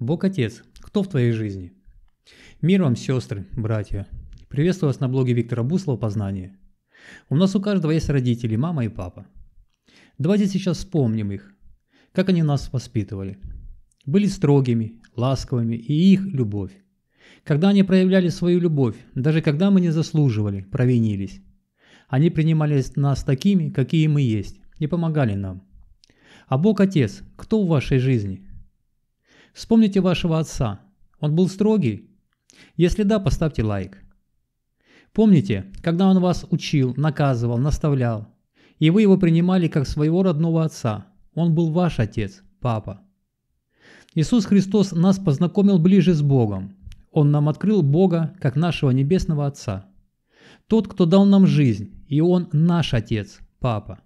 Бог Отец, кто в твоей жизни? Мир вам, сестры, братья. Приветствую вас на блоге Виктора Буслова «Познание». У нас у каждого есть родители, мама и папа. Давайте сейчас вспомним их, как они нас воспитывали. Были строгими, ласковыми и их любовь. Когда они проявляли свою любовь, даже когда мы не заслуживали, провинились. Они принимали нас такими, какие мы есть, и помогали нам. А Бог Отец, кто в вашей жизни – Вспомните вашего отца. Он был строгий? Если да, поставьте лайк. Помните, когда он вас учил, наказывал, наставлял, и вы его принимали как своего родного отца. Он был ваш отец, папа. Иисус Христос нас познакомил ближе с Богом. Он нам открыл Бога, как нашего Небесного Отца. Тот, кто дал нам жизнь, и Он наш Отец, Папа.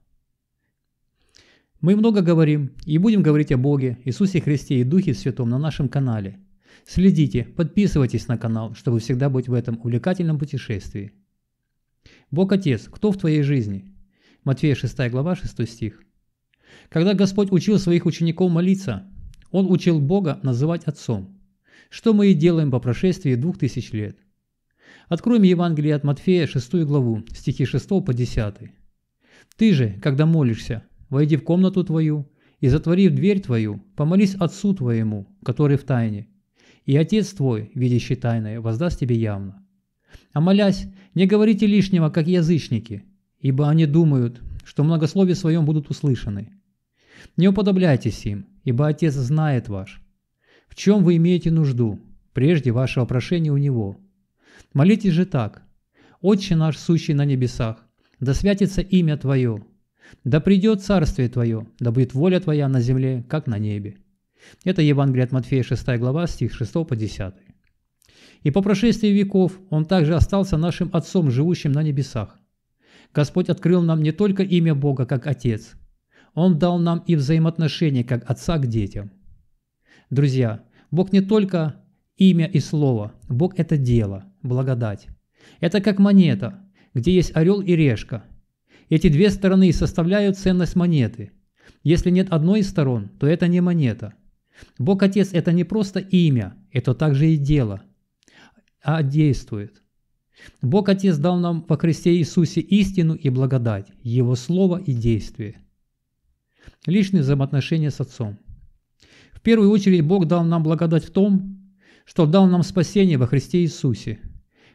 Мы много говорим и будем говорить о Боге, Иисусе Христе и Духе Святом на нашем канале. Следите, подписывайтесь на канал, чтобы всегда быть в этом увлекательном путешествии. Бог Отец, кто в твоей жизни? Матфея 6 глава 6 стих. Когда Господь учил своих учеников молиться, Он учил Бога называть Отцом, что мы и делаем по прошествии двух тысяч лет. Откроем Евангелие от Матфея 6 главу, стихи 6 по 10. «Ты же, когда молишься, войди в комнату твою и, затворив дверь твою, помолись Отцу твоему, который в тайне, и Отец твой, видящий тайное, воздаст тебе явно. А молясь, не говорите лишнего, как язычники, ибо они думают, что многословие своем будут услышаны. Не уподобляйтесь им, ибо Отец знает ваш. В чем вы имеете нужду, прежде вашего прошения у Него. Молитесь же так. «Отче наш, сущий на небесах, да святится имя Твое, да придет царствие твое, да будет воля твоя на земле, как на небе. Это Евангелие от Матфея 6 глава, стих 6 по 10. И по прошествии веков он также остался нашим Отцом, живущим на небесах. Господь открыл нам не только имя Бога как Отец, Он дал нам и взаимоотношения как Отца к детям. Друзья, Бог не только имя и слово, Бог – это дело, благодать. Это как монета, где есть орел и решка – эти две стороны и составляют ценность монеты. Если нет одной из сторон, то это не монета. Бог Отец – это не просто имя, это также и дело, а действует. Бог Отец дал нам во Христе Иисусе истину и благодать, Его Слово и действие. Личные взаимоотношения с Отцом. В первую очередь Бог дал нам благодать в том, что дал нам спасение во Христе Иисусе,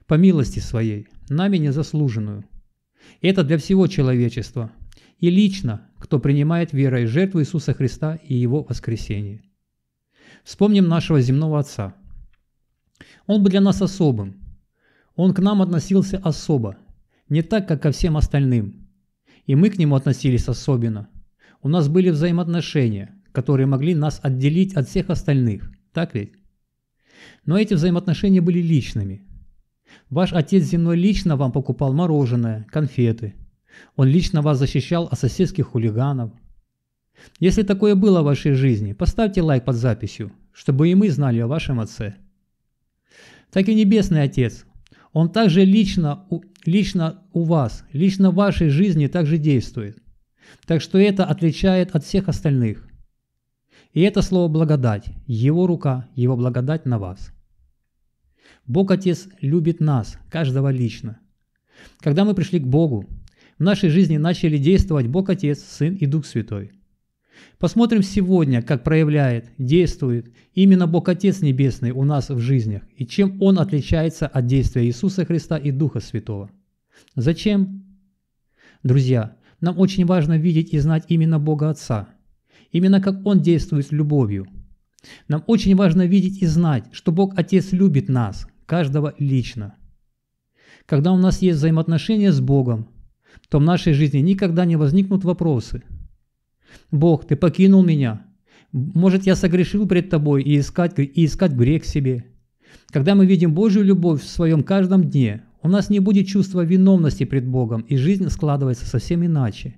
по милости Своей, нами незаслуженную – это для всего человечества. И лично, кто принимает верой жертву Иисуса Христа и Его воскресение. Вспомним нашего земного Отца. Он был для нас особым. Он к нам относился особо, не так, как ко всем остальным. И мы к нему относились особенно. У нас были взаимоотношения, которые могли нас отделить от всех остальных, так ведь? Но эти взаимоотношения были личными – Ваш Отец Земной лично вам покупал мороженое, конфеты. Он лично вас защищал от соседских хулиганов. Если такое было в вашей жизни, поставьте лайк под записью, чтобы и мы знали о вашем Отце. Так и Небесный Отец, Он также лично у, лично у вас, лично в вашей жизни также действует. Так что это отличает от всех остальных. И это слово «благодать», Его рука, Его благодать на вас. Бог Отец любит нас, каждого лично. Когда мы пришли к Богу, в нашей жизни начали действовать Бог Отец, Сын и Дух Святой. Посмотрим сегодня, как проявляет, действует именно Бог Отец Небесный у нас в жизнях и чем Он отличается от действия Иисуса Христа и Духа Святого. Зачем? Друзья, нам очень важно видеть и знать именно Бога Отца, именно как Он действует с любовью. Нам очень важно видеть и знать, что Бог Отец любит нас, каждого лично. Когда у нас есть взаимоотношения с Богом, то в нашей жизни никогда не возникнут вопросы. «Бог, ты покинул меня. Может, я согрешил пред тобой и искать, и искать грех себе». Когда мы видим Божью любовь в своем каждом дне, у нас не будет чувства виновности пред Богом, и жизнь складывается совсем иначе.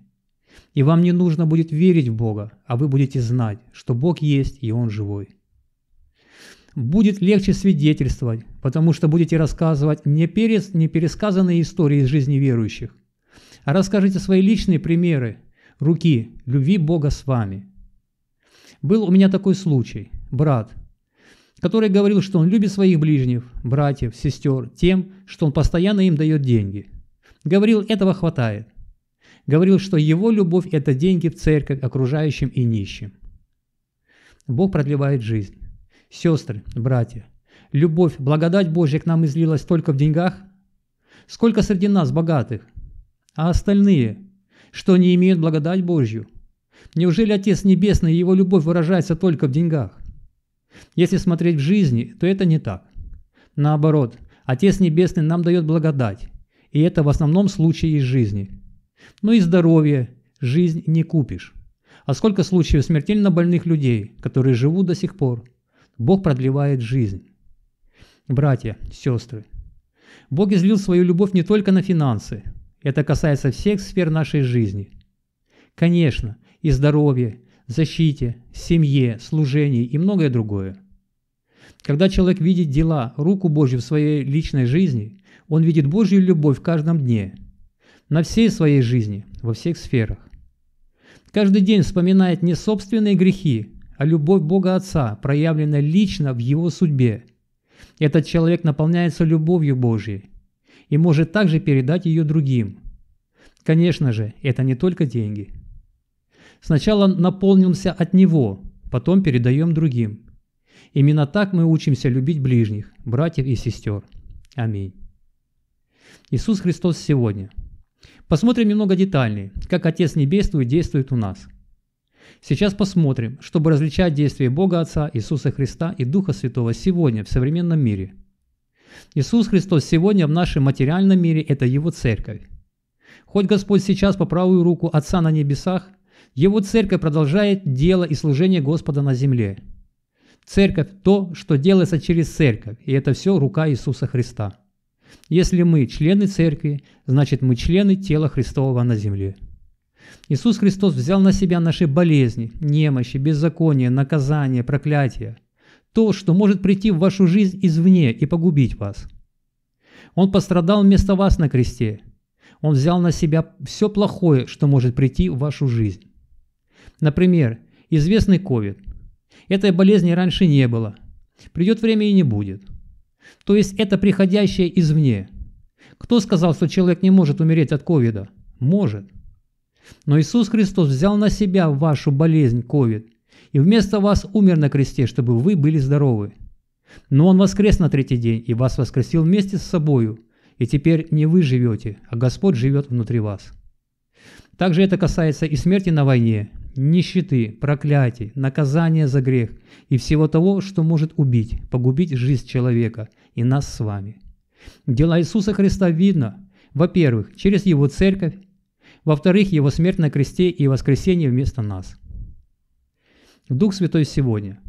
И вам не нужно будет верить в Бога, а вы будете знать, что Бог есть, и Он живой будет легче свидетельствовать, потому что будете рассказывать не, перес, не пересказанные истории из жизни верующих, а расскажите свои личные примеры руки, любви Бога с вами. Был у меня такой случай, брат, который говорил, что он любит своих ближних, братьев, сестер, тем, что он постоянно им дает деньги. Говорил, этого хватает. Говорил, что его любовь – это деньги в церковь, окружающим и нищим. Бог продлевает жизнь. Сестры, братья, любовь, благодать Божья к нам излилась только в деньгах? Сколько среди нас богатых? А остальные, что не имеют благодать Божью? Неужели Отец Небесный и Его любовь выражается только в деньгах? Если смотреть в жизни, то это не так. Наоборот, Отец Небесный нам дает благодать, и это в основном случаи из жизни. Ну и здоровье, жизнь не купишь. А сколько случаев смертельно больных людей, которые живут до сих пор – Бог продлевает жизнь. Братья, сестры, Бог излил свою любовь не только на финансы. Это касается всех сфер нашей жизни. Конечно, и здоровье, защите, семье, служении и многое другое. Когда человек видит дела, руку Божью в своей личной жизни, он видит Божью любовь в каждом дне, на всей своей жизни, во всех сферах. Каждый день вспоминает не собственные грехи, а любовь Бога Отца, проявлена лично в его судьбе. Этот человек наполняется любовью Божьей и может также передать ее другим. Конечно же, это не только деньги. Сначала наполнимся от него, потом передаем другим. Именно так мы учимся любить ближних, братьев и сестер. Аминь. Иисус Христос сегодня. Посмотрим немного детальнее, как Отец Небесный действует у нас – Сейчас посмотрим, чтобы различать действия Бога Отца, Иисуса Христа и Духа Святого сегодня в современном мире. Иисус Христос сегодня в нашем материальном мире – это Его Церковь. Хоть Господь сейчас по правую руку Отца на небесах, Его Церковь продолжает дело и служение Господа на земле. Церковь – то, что делается через Церковь, и это все рука Иисуса Христа. Если мы члены Церкви, значит мы члены тела Христового на земле. Иисус Христос взял на себя наши болезни, немощи, беззаконие, наказание, проклятие. То, что может прийти в вашу жизнь извне и погубить вас. Он пострадал вместо вас на кресте. Он взял на себя все плохое, что может прийти в вашу жизнь. Например, известный ковид. Этой болезни раньше не было. Придет время и не будет. То есть это приходящее извне. Кто сказал, что человек не может умереть от ковида? Может. Но Иисус Христос взял на себя вашу болезнь COVID и вместо вас умер на кресте, чтобы вы были здоровы. Но Он воскрес на третий день и вас воскресил вместе с собою, и теперь не вы живете, а Господь живет внутри вас. Также это касается и смерти на войне, нищеты, проклятий, наказания за грех и всего того, что может убить, погубить жизнь человека и нас с вами. Дела Иисуса Христа видно, во-первых, через Его церковь во-вторых, Его смерть на кресте и воскресение вместо нас. Дух Святой сегодня.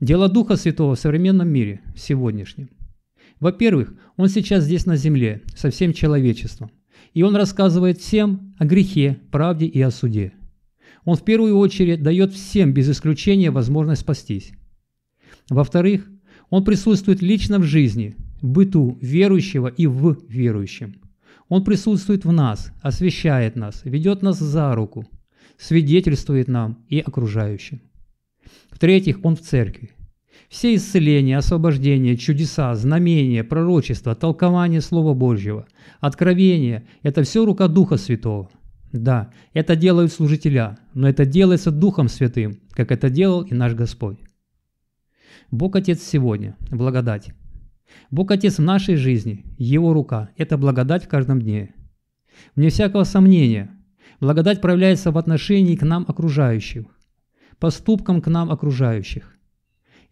Дело Духа Святого в современном мире, в сегодняшнем. Во-первых, Он сейчас здесь на земле, со всем человечеством. И Он рассказывает всем о грехе, правде и о суде. Он в первую очередь дает всем без исключения возможность спастись. Во-вторых, Он присутствует лично в жизни, в быту верующего и в верующем – он присутствует в нас, освещает нас, ведет нас за руку, свидетельствует нам и окружающим. В-третьих, Он в церкви. Все исцеления, освобождения, чудеса, знамения, пророчества, толкование Слова Божьего, откровения – это все рука Духа Святого. Да, это делают служителя, но это делается Духом Святым, как это делал и наш Господь. Бог Отец сегодня, благодать. Бог Отец в нашей жизни, Его рука – это благодать в каждом дне. Вне всякого сомнения, благодать проявляется в отношении к нам окружающим, поступкам к нам окружающих,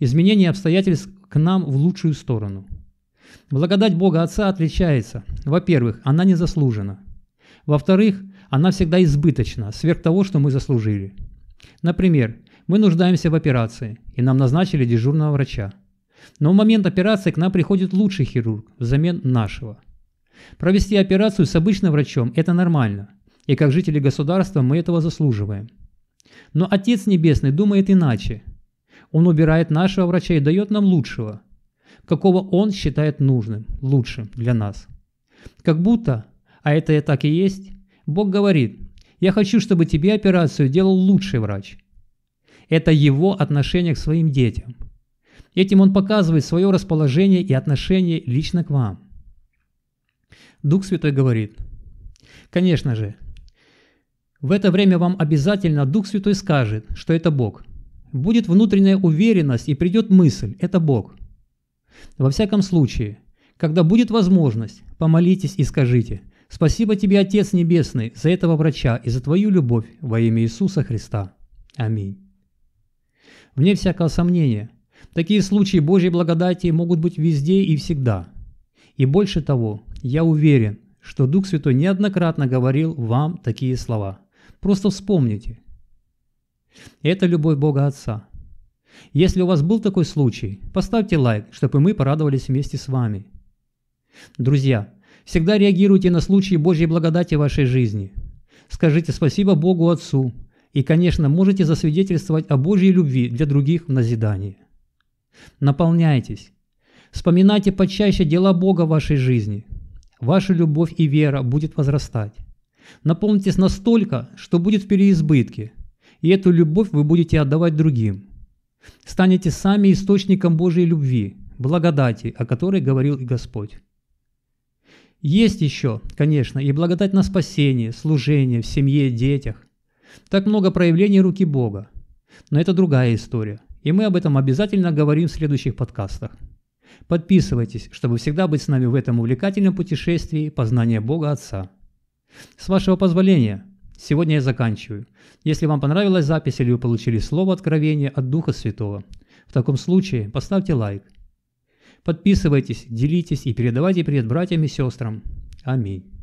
изменение обстоятельств к нам в лучшую сторону. Благодать Бога Отца отличается. Во-первых, она не заслужена. Во-вторых, она всегда избыточна, сверх того, что мы заслужили. Например, мы нуждаемся в операции, и нам назначили дежурного врача – но в момент операции к нам приходит лучший хирург взамен нашего. Провести операцию с обычным врачом – это нормально, и как жители государства мы этого заслуживаем. Но Отец Небесный думает иначе. Он убирает нашего врача и дает нам лучшего, какого он считает нужным, лучшим для нас. Как будто, а это и так и есть, Бог говорит, «Я хочу, чтобы тебе операцию делал лучший врач». Это его отношение к своим детям – Этим он показывает свое расположение и отношение лично к вам. Дух Святой говорит, конечно же, в это время вам обязательно Дух Святой скажет, что это Бог. Будет внутренняя уверенность и придет мысль – это Бог. Во всяком случае, когда будет возможность, помолитесь и скажите «Спасибо тебе, Отец Небесный, за этого врача и за твою любовь во имя Иисуса Христа. Аминь». Вне всякого сомнения – Такие случаи Божьей благодати могут быть везде и всегда. И больше того, я уверен, что Дух Святой неоднократно говорил вам такие слова. Просто вспомните. Это любовь Бога Отца. Если у вас был такой случай, поставьте лайк, чтобы мы порадовались вместе с вами. Друзья, всегда реагируйте на случаи Божьей благодати в вашей жизни. Скажите спасибо Богу Отцу и, конечно, можете засвидетельствовать о Божьей любви для других в назидании. Наполняйтесь. Вспоминайте почаще дела Бога в вашей жизни. Ваша любовь и вера будет возрастать. Наполнитесь настолько, что будет в переизбытке, и эту любовь вы будете отдавать другим. Станете сами источником Божьей любви, благодати, о которой говорил и Господь. Есть еще, конечно, и благодать на спасение, служение, в семье, детях. Так много проявлений руки Бога. Но это другая история. И мы об этом обязательно говорим в следующих подкастах. Подписывайтесь, чтобы всегда быть с нами в этом увлекательном путешествии познания Бога Отца. С вашего позволения, сегодня я заканчиваю. Если вам понравилась запись или вы получили слово откровения от Духа Святого, в таком случае поставьте лайк. Подписывайтесь, делитесь и передавайте привет братьям и сестрам. Аминь.